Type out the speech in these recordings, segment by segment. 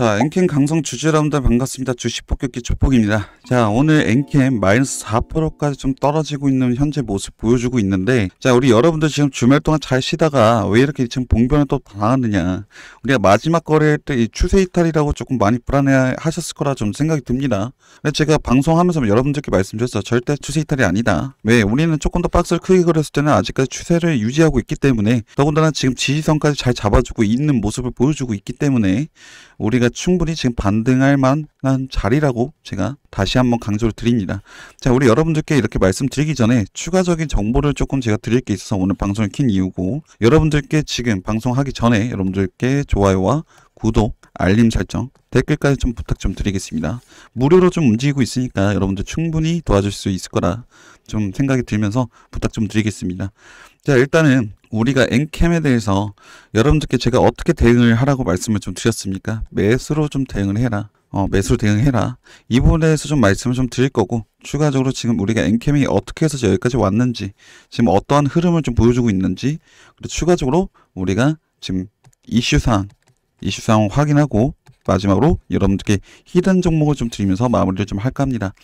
자, 엔캠 강성 주주라운드 반갑습니다. 주식 폭격기 초폭입니다 자, 오늘 엔캠 마이너스 4%까지 좀 떨어지고 있는 현재 모습 보여주고 있는데 자, 우리 여러분들 지금 주말 동안 잘 쉬다가 왜 이렇게 지금 봉변을 또 당하느냐 우리가 마지막 거래일때이 추세 이탈이라고 조금 많이 불안해 하셨을 거라 좀 생각이 듭니다. 근데 제가 방송하면서 여러분들께 말씀드렸어 절대 추세 이탈이 아니다. 왜? 우리는 조금 더 박스를 크게 그렸을 때는 아직까지 추세를 유지하고 있기 때문에 더군다나 지금 지지선까지 잘 잡아주고 있는 모습을 보여주고 있기 때문에 우리가 충분히 지금 반등할 만한 자리라고 제가 다시 한번 강조를 드립니다. 자, 우리 여러분들께 이렇게 말씀드리기 전에 추가적인 정보를 조금 제가 드릴 게 있어서 오늘 방송을 킨 이유고 여러분들께 지금 방송하기 전에 여러분들께 좋아요와 구독, 알림 설정, 댓글까지 좀 부탁 좀 드리겠습니다. 무료로 좀 움직이고 있으니까 여러분들 충분히 도와줄 수 있을 거라 좀 생각이 들면서 부탁 좀 드리겠습니다. 자, 일단은 우리가 엔캠에 대해서 여러분들께 제가 어떻게 대응을 하라고 말씀을 좀 드렸습니까? 매수로 좀 대응을 해라. 어, 매수로 대응해라. 이 부분에서 대해좀 말씀을 좀 드릴 거고 추가적으로 지금 우리가 엔캠이 어떻게 해서 여기까지 왔는지 지금 어떠한 흐름을 좀 보여주고 있는지 그리고 추가적으로 우리가 지금 이슈상 이슈상 확인하고 마지막으로 여러분들께 히든 종목을 좀 드리면서 마무리를 좀 할까 합니다.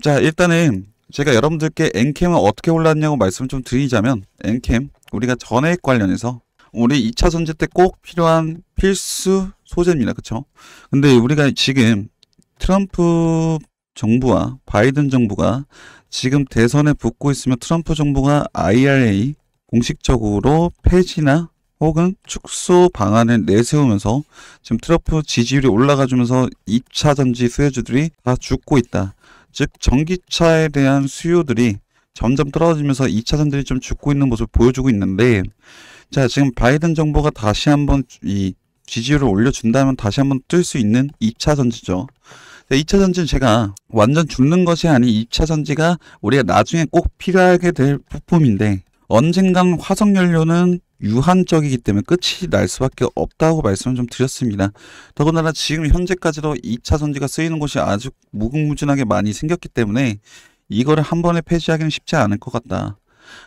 자 일단은 제가 여러분들께 엔캠은 어떻게 올랐냐고 말씀을 좀 드리자면 엔캠 우리가 전액 관련해서 우리 2차 전지 때 꼭 필요한 필수 소재입니다. 그렇죠 근데 우리가 지금 트럼프 정부와 바이든 정부가 지금 대선에 붙고 있으면 트럼프 정부가 IRA 공식적으로 폐지나 혹은 축소 방안을 내세우면서 지금 트럼프 지지율이 올라가주면서 2차 전지 수혜주들이 다 죽고 있다. 즉 전기차에 대한 수요들이 점점 떨어지면서 2차전들이 좀 죽고 있는 모습을 보여주고 있는데 자 지금 바이든 정부가 다시 한번 이 지지율을 올려준다면 다시 한번 뜰 수 있는 2차 전지죠. 2차 전지 는 제가 완전 죽는 것이 아닌 2차 전지가 우리가 나중에 꼭 필요하게 될 부품인데 언젠간 화석연료는 유한적이기 때문에 끝이 날 수밖에 없다고 말씀을 좀 드렸습니다. 더군다나 지금 현재까지도 2차 전지가 쓰이는 곳이 아주 무궁무진하게 많이 생겼기 때문에 이거를 한 번에 폐지하기는 쉽지 않을 것 같다.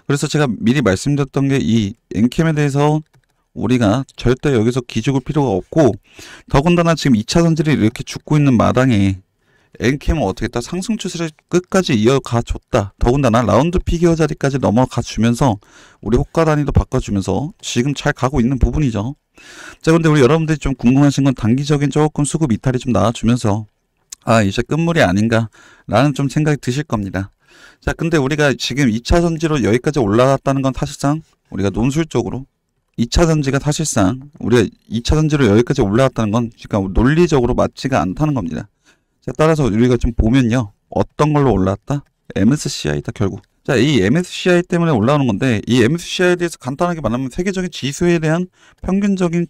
그래서 제가 미리 말씀드렸던 게 이 엔캠에 대해서 우리가 절대 여기서 기죽을 필요가 없고 더군다나 지금 2차 선질이 이렇게 죽고 있는 마당에 엔캠은 어떻게 했다 상승 추세를 끝까지 이어가 줬다 더군다나 라운드 피규어 자리까지 넘어가 주면서 우리 호가 단위도 바꿔주면서 지금 잘 가고 있는 부분이죠 자 근데 우리 여러분들이 좀 궁금하신 건 단기적인 조금 수급 이탈이 좀 나와주면서 아 이제 끝물이 아닌가라는 좀 생각이 드실 겁니다. 자 근데 우리가 지금 2차 선지로 여기까지 올라갔다는 건 사실상 우리가 논술적으로 2차 선지가 사실상 우리가 2차 선지로 여기까지 올라갔다는 건 지금 그러니까 논리적으로 맞지가 않다는 겁니다. 자 따라서 우리가 좀 보면요 어떤 걸로 올라왔다? MSCI다 결국. 자, 이 MSCI 때문에 올라오는 건데 이 MSCI에 대해서 간단하게 말하면 세계적인 지수에 대한 평균적인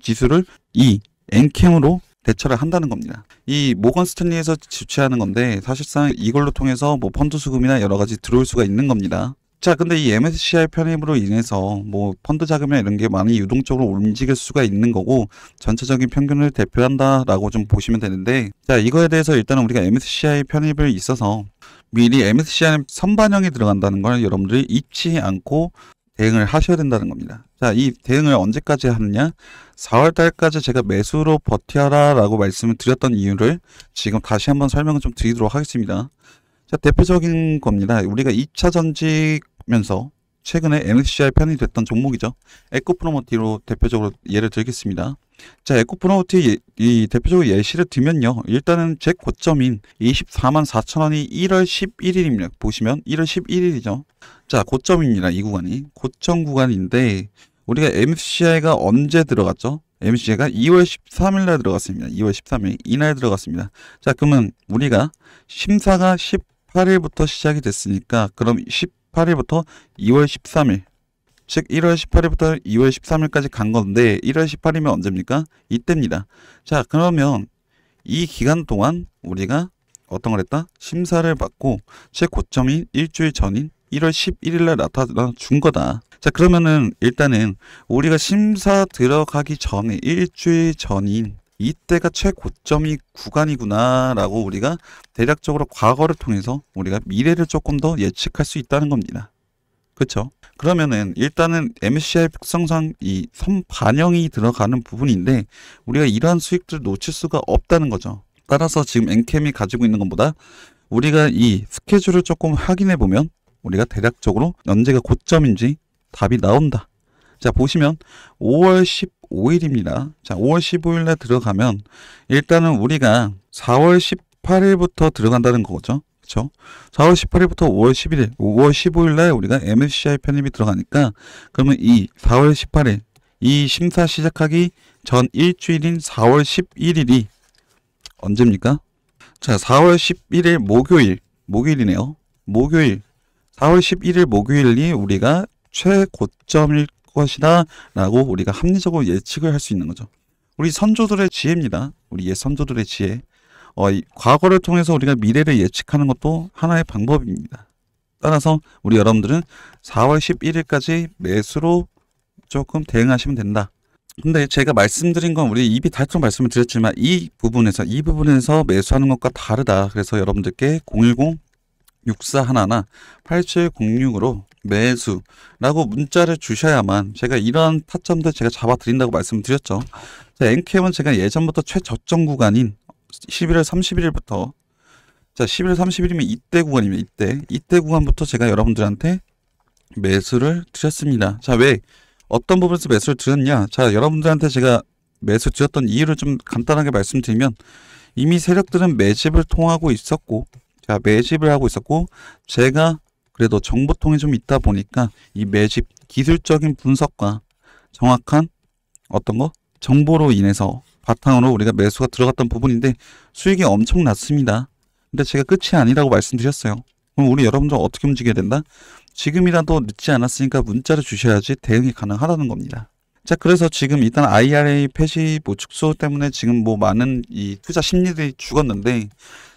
지수를 이 N캠으로 대처를 한다는 겁니다. 이 모건 스탠리에서 집체하는 건데 사실상 이걸로 통해서 뭐 펀드 수금이나 여러 가지 들어올 수가 있는 겁니다. 자, 근데 이 MSCI 편입으로 인해서 뭐 펀드 자금이나 이런 게 많이 유동적으로 움직일 수가 있는 거고 전체적인 평균을 대표한다라고 좀 보시면 되는데 자, 이거에 대해서 일단은 우리가 MSCI 편입을 있어서 미리 MSCI 선반영이 들어간다는 걸 여러분들이 잊지 않고 대응을 하셔야 된다는 겁니다. 자, 이 대응을 언제까지 하느냐? 4월 달까지 제가 매수로 버텨라 라고 말씀을 드렸던 이유를 지금 다시 한번 설명을 좀 드리도록 하겠습니다. 자, 대표적인 겁니다. 우리가 2차 전지면서 최근에 MSCI 편이 됐던 종목이죠. 에코프로머티로 대표적으로 예를 들겠습니다. 자, 에코프로머티 예, 이 대표적으로 예시를 들면요. 일단은 제 고점인 24만 4천원이 1월 11일입니다. 보시면 1월 11일이죠. 자, 고점입니다. 이 구간이. 고점 구간인데 우리가 MSCI가 언제 들어갔죠? MC가 s i 2월 13일 날 들어갔습니다. 2월 13일 이날 들어갔습니다. 자, 그러면 우리가 심사가 18일부터 시작이 됐으니까 그럼 10 18일부터 2월 13일 즉 1월 18일부터 2월 13일까지 간 건데 1월 18일이면 언제입니까? 이때입니다. 자 그러면 이 기간 동안 우리가 어떤 걸 했다? 심사를 받고 제고점인 일주일 전인 1월 11일 날 나타나 준 거다. 자 그러면은 일단은 우리가 심사 들어가기 전에 일주일 전인 이때가 최고점이 구간이구나라고 우리가 대략적으로 과거를 통해서 우리가 미래를 조금 더 예측할 수 있다는 겁니다. 그렇죠? 그러면은 일단은 MSCI 특성상 이 선반영이 들어가는 부분인데 우리가 이러한 수익들을 놓칠 수가 없다는 거죠. 따라서 지금 엔캠이 가지고 있는 것보다 우리가 이 스케줄을 조금 확인해 보면 우리가 대략적으로 언제가 고점인지 답이 나온다. 자 보시면 5월 10 5일입니다. 자, 5월 15일 날 들어가면 일단은 우리가 4월 18일부터 들어간다는 거죠. 그렇죠? 4월 18일부터 5월 11일, 5월 15일 날 우리가 MSCI 편입이 들어가니까 그러면 이 4월 18일 이 심사 시작하기 전 일주일인 4월 11일이 언제입니까? 자, 4월 11일 목요일, 목요일이네요. 목요일, 4월 11일 목요일이 우리가 최고점일 것이다라고 우리가 합리적으로 예측을 할 수 있는 거죠. 우리 선조들의 지혜입니다. 우리의 선조들의 지혜. 어, 과거를 통해서 우리가 미래를 예측하는 것도 하나의 방법입니다. 따라서 우리 여러분들은 4월 11일까지 매수로 조금 대응하시면 된다. 근데 제가 말씀드린 건 우리 입이 달통 말씀을 드렸지만 이 부분에서 이 부분에서 매수하는 것과 다르다. 그래서 여러분들께 010 6 4 1 1 8706으로 매수라고 문자를 주셔야만 제가 이러한 타점들 제가 잡아드린다고 말씀드렸죠. 자, NK는 제가 예전부터 최저점 구간인 11월 31일부터 자 11월 31일이면 이때 구간입니다. 이때 이때 구간부터 제가 여러분들한테 매수를 드렸습니다. 자 왜? 어떤 부분에서 매수를 드렸냐? 자 여러분들한테 제가 매수 드렸던 이유를 좀 간단하게 말씀드리면 이미 세력들은 매집을 통하고 있었고 자 매집을 하고 있었고 제가 그래도 정보통이 좀 있다 보니까 이 매집 기술적인 분석과 정확한 어떤 거 정보로 인해서 바탕으로 우리가 매수가 들어갔던 부분인데 수익이 엄청 났습니다. 근데 제가 끝이 아니라고 말씀드렸어요. 그럼 우리 여러분들 어떻게 움직여야 된다? 지금이라도 늦지 않았으니까 문자를 주셔야지 대응이 가능하다는 겁니다. 자, 그래서 지금 일단 IRA 폐지 뭐 축소 때문에 지금 뭐 많은 이 투자 심리들이 죽었는데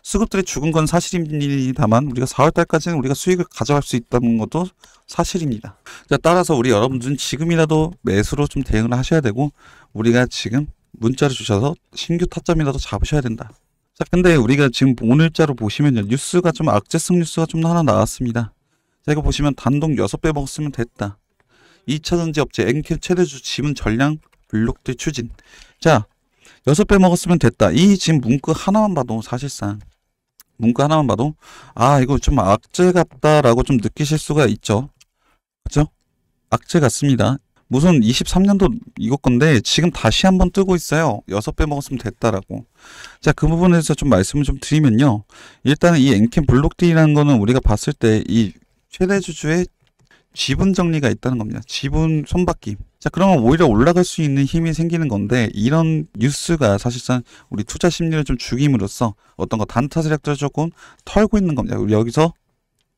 수급들이 죽은 건 사실입니다만 우리가 4월 달까지는 우리가 수익을 가져갈 수 있다는 것도 사실입니다. 자, 따라서 우리 여러분들은 지금이라도 매수로 좀 대응을 하셔야 되고 우리가 지금 문자를 주셔서 신규 타점이라도 잡으셔야 된다. 자, 근데 우리가 지금 오늘자로 보시면 뉴스가 좀 악재성 뉴스가 좀 하나 나왔습니다. 자, 이거 보시면 단독 6배 먹었으면 됐다. 2차전지 업체 엔캠 최대주 지분 전량 블록딜 추진. 자, 6배 먹었으면 됐다. 이 지금 문구 하나만 봐도 사실상 문구 하나만 봐도 아 이거 좀 악재 같다라고 좀 느끼실 수가 있죠. 그렇죠? 악재 같습니다. 무슨 23년도 이거 건데 지금 다시 한번 뜨고 있어요. 6배 먹었으면 됐다라고. 자, 그 부분에서 좀 말씀을 좀 드리면요. 일단은 이 엔캠 블록딜이라는 거는 우리가 봤을 때 이 최대 주주의 지분 정리가 있다는 겁니다. 지분 손바뀜. 자, 그러면 오히려 올라갈 수 있는 힘이 생기는 건데 이런 뉴스가 사실상 우리 투자 심리를 좀 죽임으로써 어떤 거 단타 세력들을 조금 털고 있는 겁니다. 우리 여기서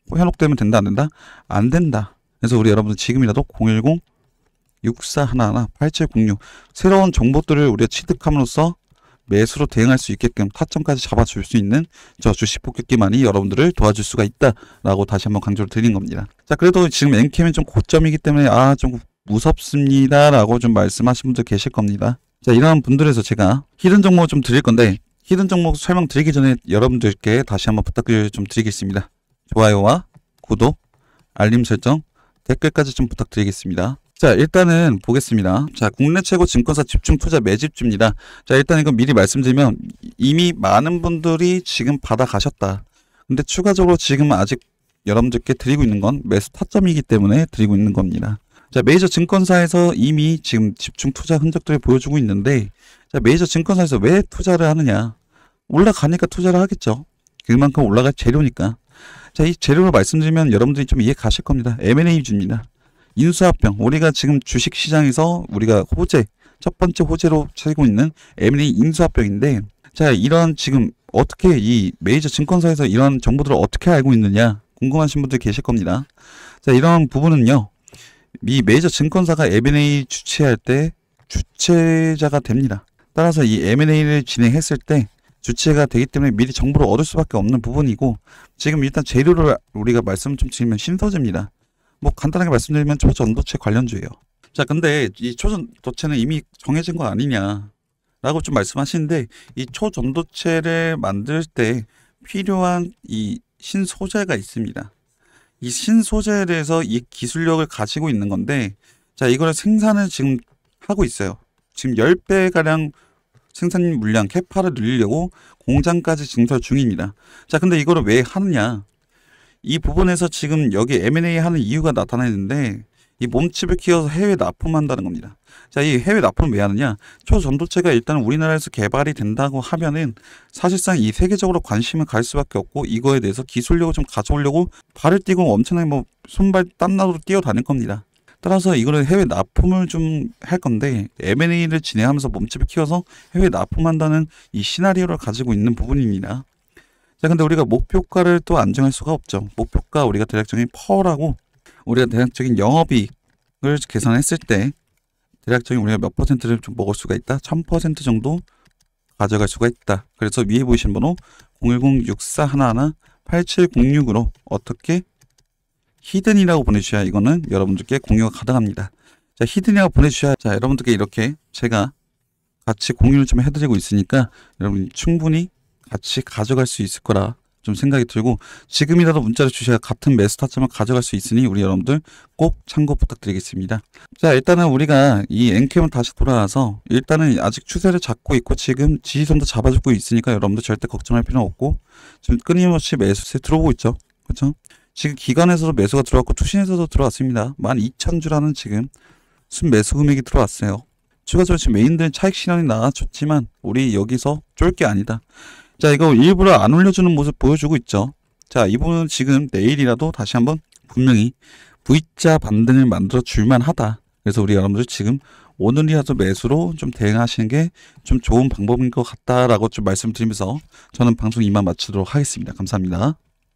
현혹되면 된다 안 된다? 안 된다. 그래서 우리 여러분들 지금이라도 010 6411 8706 새로운 정보들을 우리가 취득함으로써 매수로 대응할 수 있게끔 타점까지 잡아줄 수 있는 저 주식 폭격기만이 여러분들을 도와줄 수가 있다라고 다시 한번 강조를 드린 겁니다. 자 그래도 지금 엔캠은 좀 고점이기 때문에 아 좀 무섭습니다라고 좀 말씀하신 분들 계실 겁니다. 자 이러한 분들에서 제가 히든 종목 좀 드릴 건데 히든 종목 설명드리기 전에 여러분들께 다시 한번 부탁을 좀 드리겠습니다. 좋아요와 구독, 알림 설정, 댓글까지 좀 부탁드리겠습니다. 자 일단은 보겠습니다. 자 국내 최고 증권사 집중 투자 매집주입니다. 자 일단 이건 미리 말씀드리면 이미 많은 분들이 지금 받아가셨다. 근데 추가적으로 지금 아직 여러분들께 드리고 있는 건 매수 타점이기 때문에 드리고 있는 겁니다. 자 메이저 증권사에서 이미 지금 집중 투자 흔적들을 보여주고 있는데 자 메이저 증권사에서 왜 투자를 하느냐 올라가니까 투자를 하겠죠. 그만큼 올라갈 재료니까. 자 이 재료로 말씀드리면 여러분들이 좀 이해 가실 겁니다. M&A 주입니다. 인수합병 우리가 지금 주식시장에서 우리가 호재 첫 번째 호재로 차리고 있는 M&A 인수합병인데 자 이런 지금 어떻게 이 메이저 증권사에서 이런 정보들을 어떻게 알고 있느냐 궁금하신 분들 계실 겁니다. 자 이런 부분은요 이 메이저 증권사가 M&A 주최할 때주최자가 됩니다. 따라서 이 M&A를 진행했을 때 주체가 되기 때문에 미리 정보를 얻을 수밖에 없는 부분이고 지금 일단 재료를 우리가 말씀 좀 드리면 신서재입니다 뭐 간단하게 말씀드리면 초전도체 관련주예요. 자, 근데 이 초전도체는 이미 정해진 거 아니냐라고 좀 말씀하시는데 이 초전도체를 만들 때 필요한 이 신소재가 있습니다. 이 신소재에 대해서 이 기술력을 가지고 있는 건데 자, 이거를 생산을 지금 하고 있어요. 지금 10배가량 생산 물량 캐파를 늘리려고 공장까지 증설 중입니다. 자, 근데 이거를 왜 하느냐? 이 부분에서 지금 여기 M&A 하는 이유가 나타나는데 이 몸집을 키워서 해외 납품한다는 겁니다. 자, 이 해외 납품 을왜 하느냐? 초전도체가 일단 우리나라에서 개발이 된다고 하면은 사실상 이 세계적으로 관심을 갈 수밖에 없고 이거에 대해서 기술력을 좀 가져오려고 발을 띄고 엄청나게 뭐 손발 땀나도록 뛰어다닐 겁니다. 따라서 이거는 해외 납품을 좀 할 건데 M&A를 진행하면서 몸집을 키워서 해외 납품한다는 이 시나리오를 가지고 있는 부분입니다. 자, 근데 우리가 목표가를 또 안정할 수가 없죠. 목표가 우리가 대략적인 퍼라고 우리가 대략적인 영업이익을 계산했을 때 대략적인 우리가 몇 퍼센트를 좀 먹을 수가 있다? 1000% 정도 가져갈 수가 있다. 그래서 위에 보이시는 번호 010-6411-8706으로 어떻게 히든이라고 보내주셔야 이거는 여러분들께 공유가 가능합니다. 자, 히든이라고 보내주셔야 자, 여러분들께 이렇게 제가 같이 공유를 좀 해드리고 있으니까 여러분 충분히 같이 가져갈 수 있을 거라 좀 생각이 들고 지금이라도 문자를 주셔야 같은 매수 타점을 가져갈 수 있으니 우리 여러분들 꼭 참고 부탁드리겠습니다. 자 일단은 우리가 이 엔캠을 다시 돌아와서 일단은 아직 추세를 잡고 있고 지금 지지선도 잡아주고 있으니까 여러분들 절대 걱정할 필요는 없고 지금 끊임없이 매수세 들어오고 있죠. 그렇죠? 지금 기관에서도 매수가 들어왔고 투신에서도 들어왔습니다. 12,000주라는 지금 순매수 금액이 들어왔어요. 추가적으로 지금 메인들 차익 신원이 나와줬지만 우리 여기서 쫄 게 아니다. 자 이거 일부러 안 올려주는 모습 보여주고 있죠. 자 이분은 지금 내일이라도 다시 한번 분명히 V자 반등을 만들어 줄만 하다. 그래서 우리 여러분들 지금 오늘이라도 매수로 좀 대응하시는 게 좀 좋은 방법인 것 같다라고 좀 말씀드리면서 저는 방송 이만 마치도록 하겠습니다. 감사합니다.